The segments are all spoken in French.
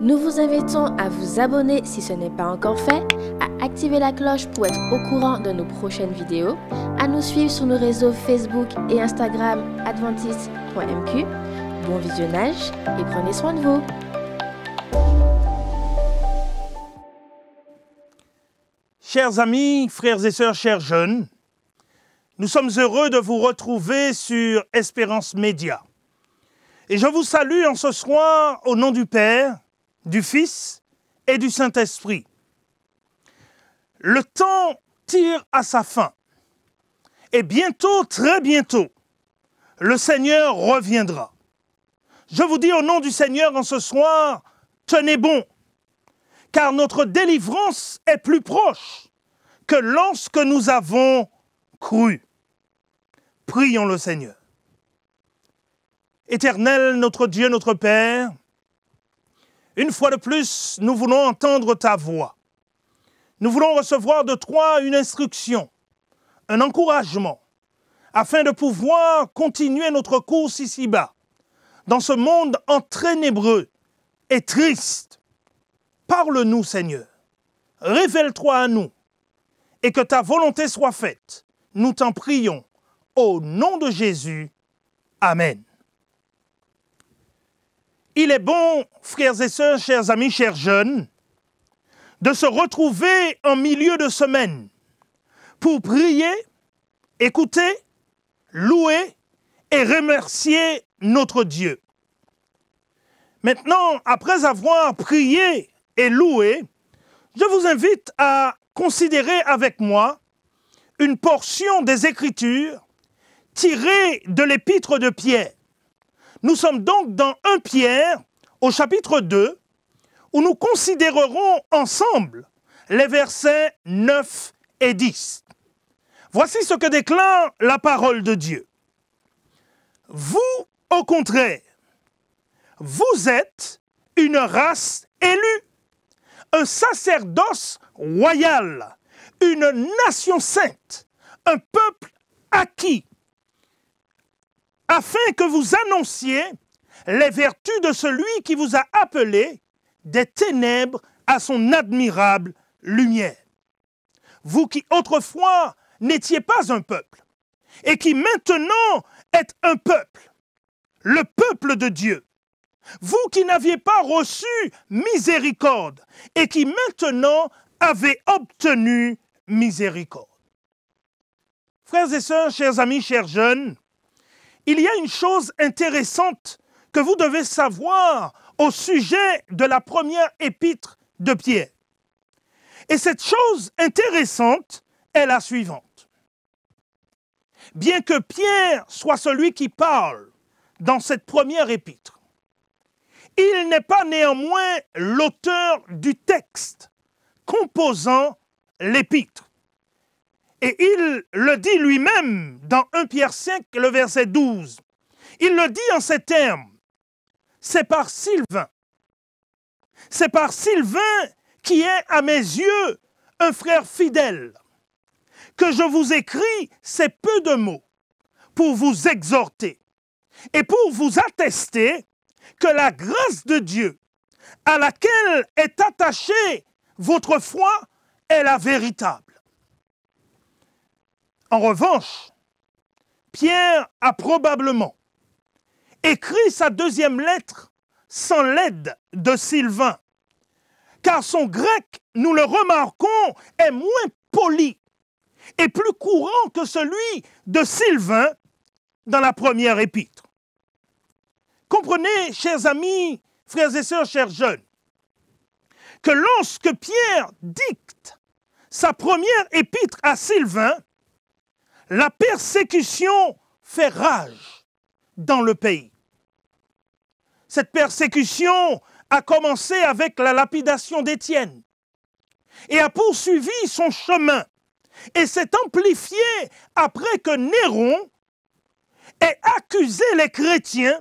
Nous vous invitons à vous abonner si ce n'est pas encore fait, à activer la cloche pour être au courant de nos prochaines vidéos, à nous suivre sur nos réseaux Facebook et Instagram adventiste.mq. Bon visionnage et prenez soin de vous. Chers amis, frères et sœurs, chers jeunes, nous sommes heureux de vous retrouver sur Espérance Média. Et je vous salue en ce soir au nom du Père, du Fils et du Saint-Esprit. Le temps tire à sa fin. Et bientôt, très bientôt, le Seigneur reviendra. Je vous dis au nom du Seigneur en ce soir, tenez bon, car notre délivrance est plus proche que lorsque nous avons cru. Prions le Seigneur. Éternel, notre Dieu, notre Père, une fois de plus, nous voulons entendre ta voix. Nous voulons recevoir de toi une instruction, un encouragement, afin de pouvoir continuer notre course ici-bas, dans ce monde entraînébreux et triste. Parle-nous, Seigneur. Révèle-toi à nous et que ta volonté soit faite. Nous t'en prions. Au nom de Jésus. Amen il est bon, frères et sœurs, chers amis, chers jeunes, de se retrouver en milieu de semaine pour prier, écouter, louer et remercier notre Dieu. Maintenant, après avoir prié et loué, je vous invite à considérer avec moi une portion des Écritures tirée de l'épître de Pierre. Nous sommes donc dans 1 Pierre au chapitre 2 où nous considérerons ensemble les versets 9 et 10. Voici ce que déclare la parole de Dieu. Vous, au contraire, vous êtes une race élue, un sacerdoce royal, une nation sainte, un peuple acquis, afin que vous annonciez les vertus de celui qui vous a appelé des ténèbres à son admirable lumière. Vous qui autrefois n'étiez pas un peuple, et qui maintenant êtes un peuple, le peuple de Dieu, vous qui n'aviez pas reçu miséricorde, et qui maintenant avez obtenu miséricorde. Frères et sœurs, chers amis, chers jeunes, il y a une chose intéressante que vous devez savoir au sujet de la première épître de Pierre. Et cette chose intéressante est la suivante. Bien que Pierre soit celui qui parle dans cette première épître, il n'est pas néanmoins l'auteur du texte composant l'épître. Et il le dit lui-même dans 1 Pierre 5, le verset 12. Il le dit en ces termes. C'est par Sylvain. C'est par Sylvain qui est à mes yeux un frère fidèle. Que je vous écris ces peu de mots pour vous exhorter et pour vous attester que la grâce de Dieu à laquelle est attachée votre foi est la véritable. En revanche, Pierre a probablement écrit sa deuxième lettre sans l'aide de Sylvain, car son grec, nous le remarquons, est moins poli et plus courant que celui de Sylvain dans la première épître. Comprenez, chers amis, frères et sœurs, chers jeunes, que lorsque Pierre dicte sa première épître à Sylvain, la persécution fait rage dans le pays. Cette persécution a commencé avec la lapidation d'Étienne et a poursuivi son chemin et s'est amplifiée après que Néron ait accusé les chrétiens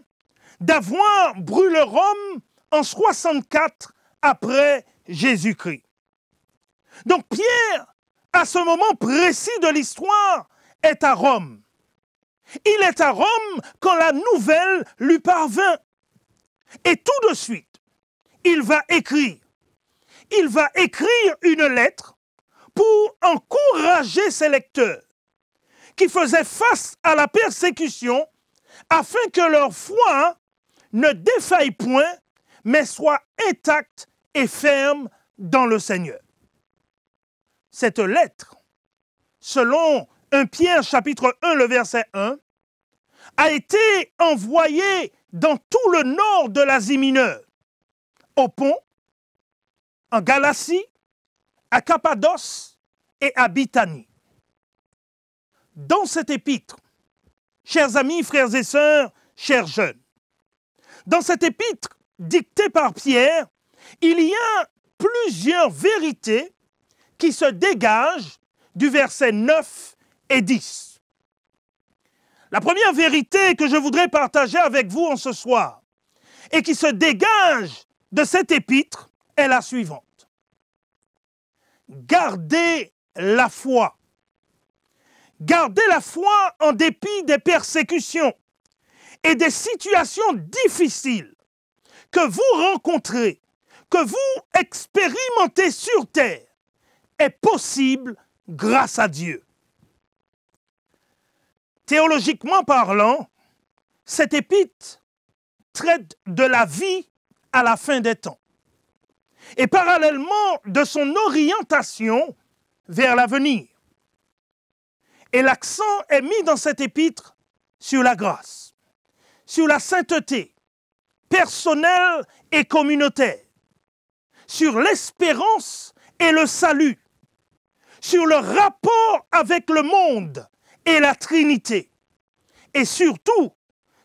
d'avoir brûlé Rome en 64 après Jésus-Christ. Donc Pierre, à ce moment précis de l'histoire, est à Rome. Il est à Rome quand la nouvelle lui parvint. Et tout de suite, il va écrire. Il va écrire une lettre pour encourager ses lecteurs qui faisaient face à la persécution afin que leur foi ne défaille point, mais soit intacte et ferme dans le Seigneur. Cette lettre, selon 1 Pierre chapitre 1, le verset 1, a été envoyé dans tout le nord de l'Asie mineure, au Pont, en Galatie, à Cappadoce et à Bitanie. Dans cette épître, chers amis, frères et sœurs, chers jeunes, dans cette épître dictée par Pierre, il y a plusieurs vérités qui se dégagent du verset 9 et 10. La première vérité que je voudrais partager avec vous en ce soir et qui se dégage de cet épître est la suivante. Gardez la foi. Gardez la foi en dépit des persécutions et des situations difficiles que vous rencontrez, que vous expérimentez sur terre, est possible grâce à Dieu. Théologiquement parlant, cette épître traite de la vie à la fin des temps. Et parallèlement de son orientation vers l'avenir. Et l'accent est mis dans cette épître sur la grâce, sur la sainteté personnelle et communautaire, sur l'espérance et le salut, sur le rapport avec le monde et la Trinité, et surtout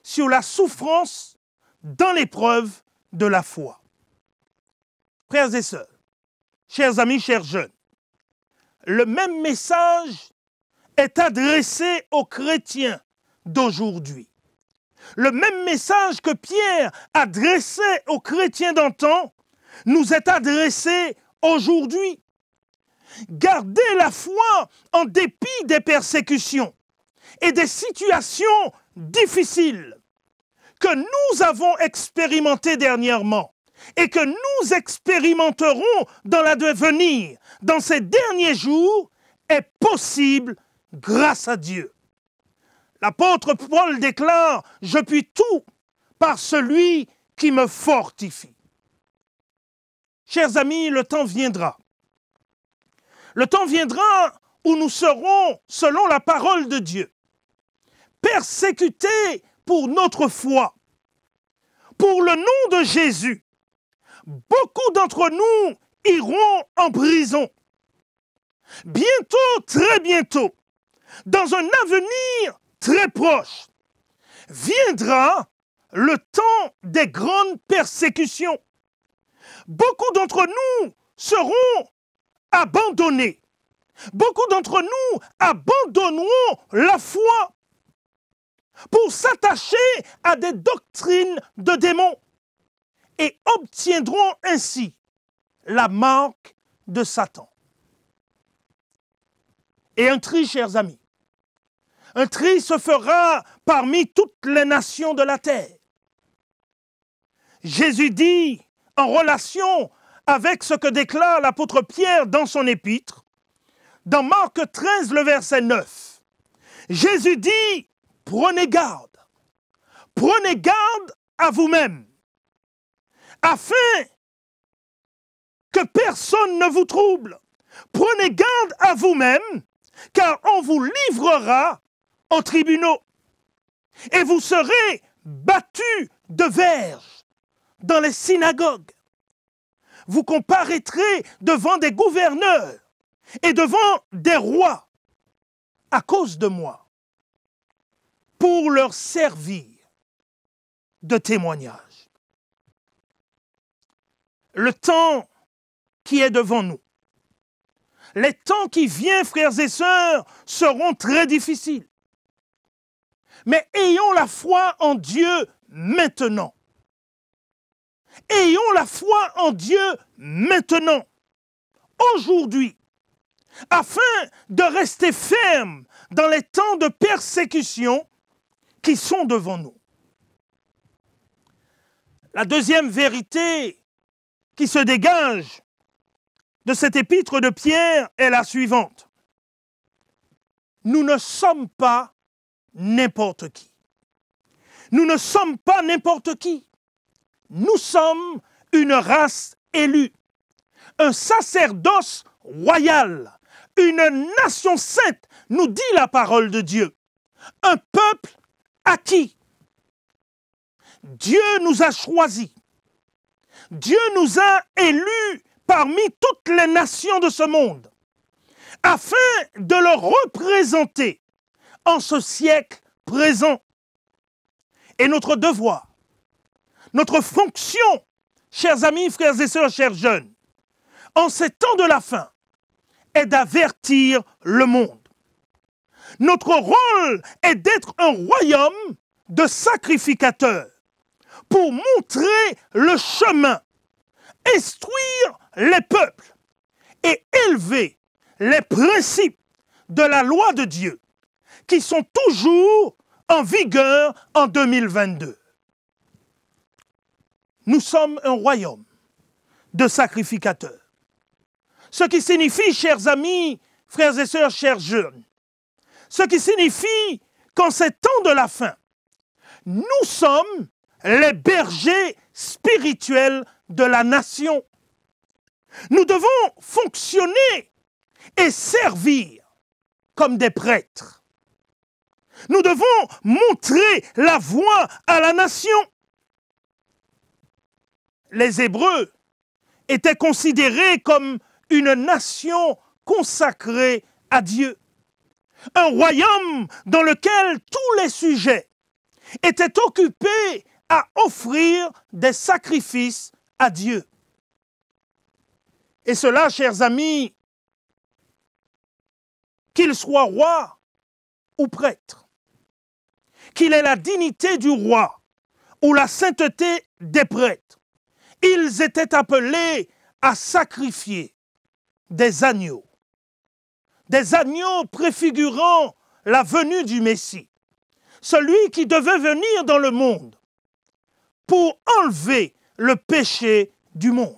sur la souffrance dans l'épreuve de la foi. Frères et sœurs, chers amis, chers jeunes, le même message est adressé aux chrétiens d'aujourd'hui. Le même message que Pierre adressait aux chrétiens d'antan nous est adressé aujourd'hui. Gardez la foi en dépit des persécutions et des situations difficiles que nous avons expérimentées dernièrement et que nous expérimenterons dans l'avenir, dans ces derniers jours, est possible grâce à Dieu. L'apôtre Paul déclare, je puis tout par celui qui me fortifie. Chers amis, le temps viendra le temps viendra où nous serons, selon la parole de Dieu, persécutés pour notre foi, pour le nom de Jésus. Beaucoup d'entre nous iront en prison. Bientôt, très bientôt, dans un avenir très proche, viendra le temps des grandes persécutions. Beaucoup d'entre nous seront abandonner. Beaucoup d'entre nous abandonneront la foi pour s'attacher à des doctrines de démons et obtiendront ainsi la marque de Satan. Et un tri, chers amis, un tri se fera parmi toutes les nations de la terre. Jésus dit, en relation avec ce que déclare l'apôtre Pierre dans son épître, dans Marc 13, le verset 9. Jésus dit, prenez garde, prenez garde à vous-même, afin que personne ne vous trouble. Prenez garde à vous-même, car on vous livrera aux tribunaux, et vous serez battus de verges dans les synagogues vous comparaîtrez devant des gouverneurs et devant des rois à cause de moi pour leur servir de témoignage. Le temps qui est devant nous, les temps qui viennent, frères et sœurs, seront très difficiles. Mais ayons la foi en Dieu maintenant. Ayons la foi en Dieu maintenant, aujourd'hui, afin de rester fermes dans les temps de persécution qui sont devant nous. La deuxième vérité qui se dégage de cet épître de Pierre est la suivante. Nous ne sommes pas n'importe qui. Nous ne sommes pas n'importe qui nous sommes une race élue, un sacerdoce royal, une nation sainte, nous dit la parole de Dieu, un peuple acquis. Dieu nous a choisis. Dieu nous a élus parmi toutes les nations de ce monde, afin de le représenter en ce siècle présent. Et notre devoir, notre fonction, chers amis, frères et sœurs, chers jeunes, en ces temps de la fin, est d'avertir le monde. Notre rôle est d'être un royaume de sacrificateurs pour montrer le chemin, instruire les peuples et élever les principes de la loi de Dieu qui sont toujours en vigueur en 2022 nous sommes un royaume de sacrificateurs. Ce qui signifie, chers amis, frères et sœurs, chers jeunes, ce qui signifie qu'en ces temps de la fin, nous sommes les bergers spirituels de la nation. Nous devons fonctionner et servir comme des prêtres. Nous devons montrer la voie à la nation les Hébreux étaient considérés comme une nation consacrée à Dieu. Un royaume dans lequel tous les sujets étaient occupés à offrir des sacrifices à Dieu. Et cela, chers amis, qu'il soit roi ou prêtre, qu'il ait la dignité du roi ou la sainteté des prêtres, ils étaient appelés à sacrifier des agneaux, des agneaux préfigurant la venue du Messie, celui qui devait venir dans le monde pour enlever le péché du monde.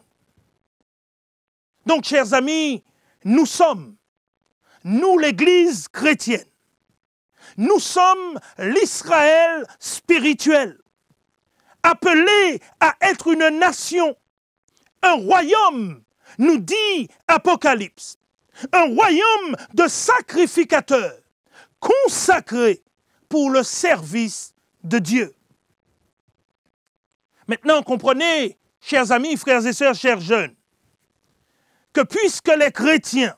Donc, chers amis, nous sommes, nous l'Église chrétienne, nous sommes l'Israël spirituel. Appelé à être une nation, un royaume, nous dit Apocalypse. Un royaume de sacrificateurs consacrés pour le service de Dieu. Maintenant, comprenez, chers amis, frères et sœurs, chers jeunes, que puisque les chrétiens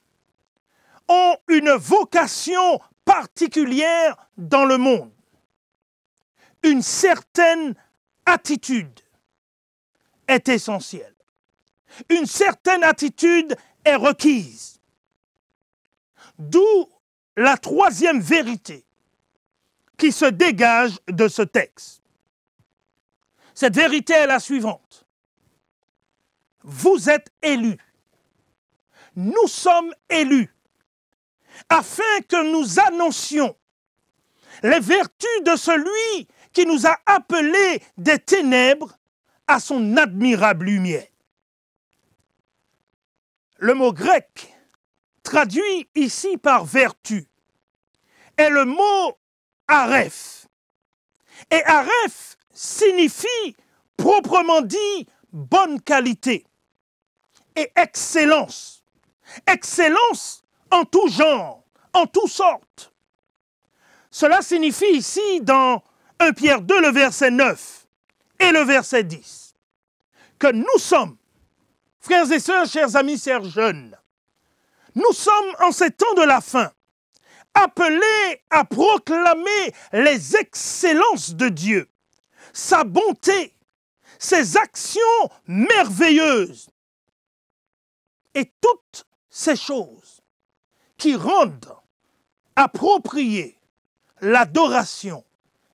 ont une vocation particulière dans le monde, une certaine attitude est essentielle. Une certaine attitude est requise. D'où la troisième vérité qui se dégage de ce texte. Cette vérité est la suivante. Vous êtes élus. Nous sommes élus afin que nous annoncions les vertus de celui qui nous a appelés des ténèbres à son admirable lumière. Le mot grec traduit ici par vertu est le mot aref. Et aref signifie proprement dit bonne qualité et excellence. Excellence en tout genre, en toutes sortes. Cela signifie ici dans 1 Pierre 2, le verset 9 et le verset 10, que nous sommes, frères et sœurs, chers amis, chers jeunes, nous sommes en ces temps de la fin appelés à proclamer les excellences de Dieu, sa bonté, ses actions merveilleuses et toutes ces choses qui rendent appropriées l'adoration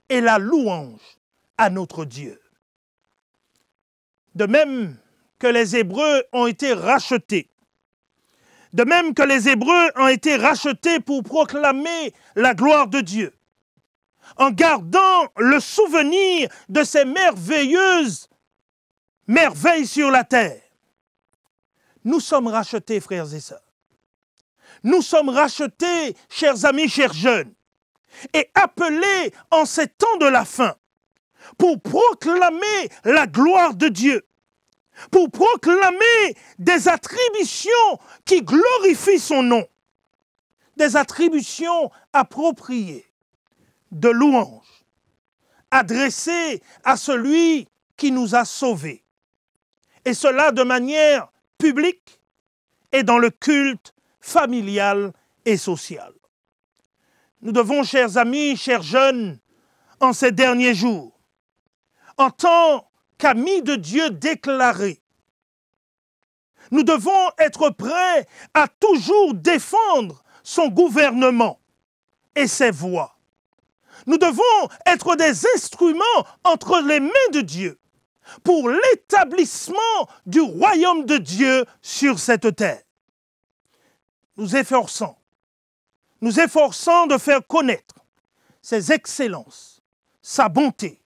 et la louange à notre Dieu. De même que les Hébreux ont été rachetés, de même que les Hébreux ont été rachetés pour proclamer la gloire de Dieu, en gardant le souvenir de ces merveilleuses merveilles sur la terre. Nous sommes rachetés, frères et sœurs. Nous sommes rachetés, chers amis, chers jeunes et appelé en ces temps de la fin pour proclamer la gloire de Dieu, pour proclamer des attributions qui glorifient son nom, des attributions appropriées de louange adressées à celui qui nous a sauvés, et cela de manière publique et dans le culte familial et social. Nous devons, chers amis, chers jeunes, en ces derniers jours, en tant qu'amis de Dieu déclarés, nous devons être prêts à toujours défendre son gouvernement et ses voies. Nous devons être des instruments entre les mains de Dieu pour l'établissement du royaume de Dieu sur cette terre. Nous efforçons nous efforçons de faire connaître ses excellences, sa bonté,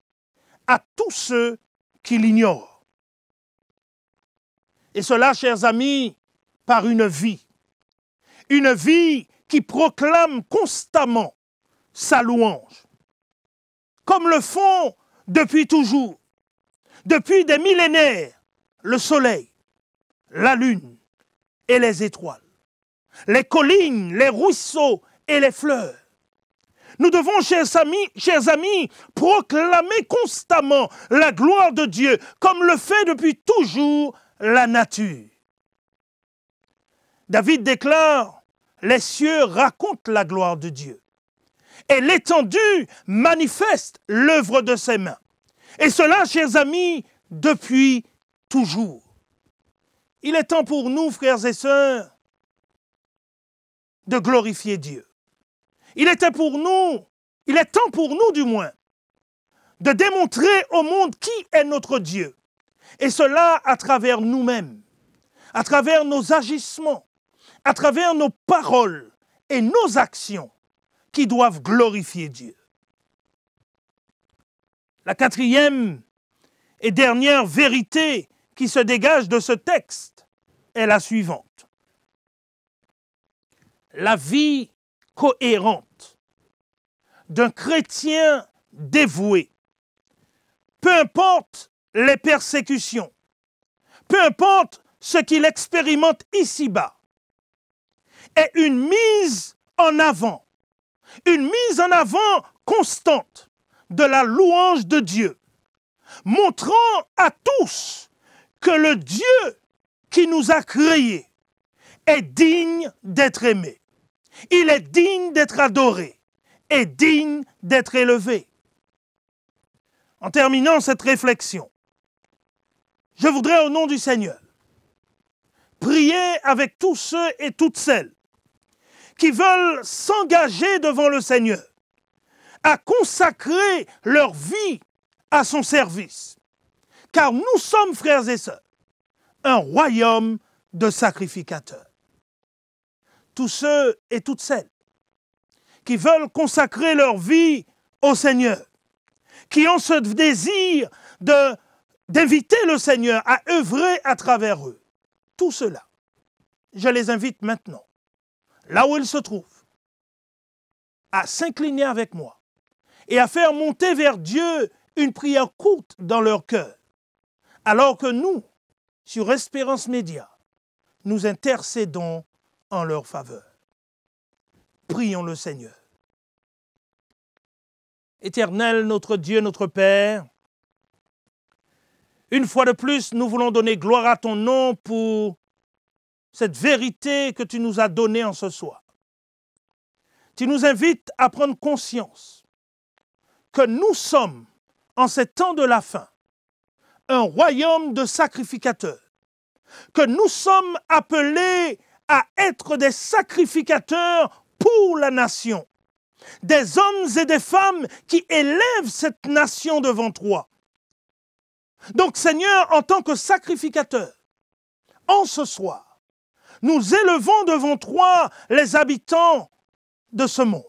à tous ceux qui l'ignorent. Et cela, chers amis, par une vie. Une vie qui proclame constamment sa louange. Comme le font depuis toujours, depuis des millénaires, le soleil, la lune et les étoiles les collines, les ruisseaux et les fleurs. Nous devons, chers amis, chers amis, proclamer constamment la gloire de Dieu, comme le fait depuis toujours la nature. David déclare, les cieux racontent la gloire de Dieu, et l'étendue manifeste l'œuvre de ses mains. Et cela, chers amis, depuis toujours. Il est temps pour nous, frères et sœurs, de glorifier Dieu. Il était pour nous, il est temps pour nous du moins, de démontrer au monde qui est notre Dieu. Et cela à travers nous-mêmes, à travers nos agissements, à travers nos paroles et nos actions qui doivent glorifier Dieu. La quatrième et dernière vérité qui se dégage de ce texte est la suivante la vie cohérente d'un chrétien dévoué, peu importe les persécutions, peu importe ce qu'il expérimente ici-bas, est une mise en avant, une mise en avant constante de la louange de Dieu, montrant à tous que le Dieu qui nous a créés est digne d'être aimé. Il est digne d'être adoré et digne d'être élevé. En terminant cette réflexion, je voudrais au nom du Seigneur prier avec tous ceux et toutes celles qui veulent s'engager devant le Seigneur à consacrer leur vie à son service. Car nous sommes, frères et sœurs, un royaume de sacrificateurs tous ceux et toutes celles qui veulent consacrer leur vie au Seigneur, qui ont ce désir d'inviter le Seigneur à œuvrer à travers eux. Tout cela, je les invite maintenant, là où ils se trouvent, à s'incliner avec moi et à faire monter vers Dieu une prière courte dans leur cœur, alors que nous, sur Espérance Média, nous intercédons en leur faveur. Prions le Seigneur. Éternel, notre Dieu, notre Père, une fois de plus, nous voulons donner gloire à ton nom pour cette vérité que tu nous as donnée en ce soir. Tu nous invites à prendre conscience que nous sommes, en ces temps de la fin, un royaume de sacrificateurs, que nous sommes appelés à être des sacrificateurs pour la nation. Des hommes et des femmes qui élèvent cette nation devant toi. Donc Seigneur, en tant que sacrificateur, en ce soir, nous élevons devant toi les habitants de ce monde.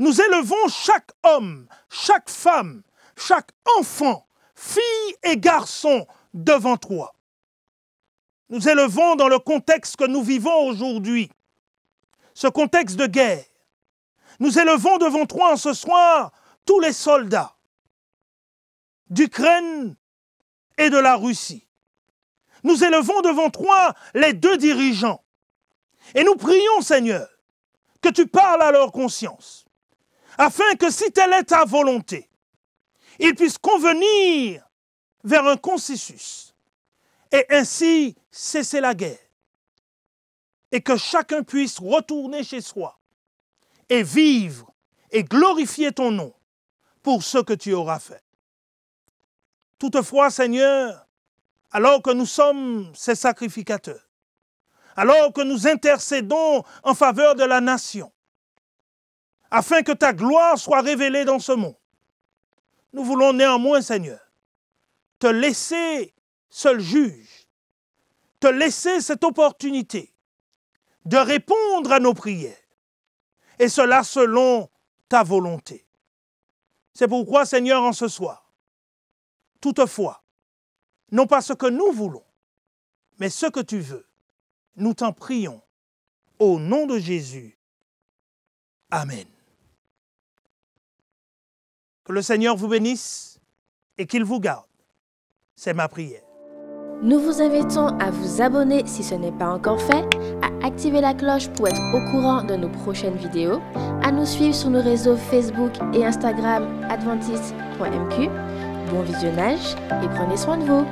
Nous élevons chaque homme, chaque femme, chaque enfant, fille et garçon devant toi nous élevons dans le contexte que nous vivons aujourd'hui, ce contexte de guerre. Nous élevons devant toi en ce soir tous les soldats d'Ukraine et de la Russie. Nous élevons devant toi les deux dirigeants. Et nous prions, Seigneur, que tu parles à leur conscience, afin que si telle est ta volonté, ils puissent convenir vers un consensus et ainsi cesser la guerre. Et que chacun puisse retourner chez soi et vivre et glorifier ton nom pour ce que tu auras fait. Toutefois, Seigneur, alors que nous sommes ces sacrificateurs, alors que nous intercédons en faveur de la nation, afin que ta gloire soit révélée dans ce monde, nous voulons néanmoins, Seigneur, te laisser seul juge, te laisser cette opportunité de répondre à nos prières, et cela selon ta volonté. C'est pourquoi, Seigneur, en ce soir, toutefois, non pas ce que nous voulons, mais ce que tu veux, nous t'en prions, au nom de Jésus. Amen. Que le Seigneur vous bénisse et qu'il vous garde. C'est ma prière. Nous vous invitons à vous abonner si ce n'est pas encore fait, à activer la cloche pour être au courant de nos prochaines vidéos, à nous suivre sur nos réseaux Facebook et Instagram adventiste.mq. Bon visionnage et prenez soin de vous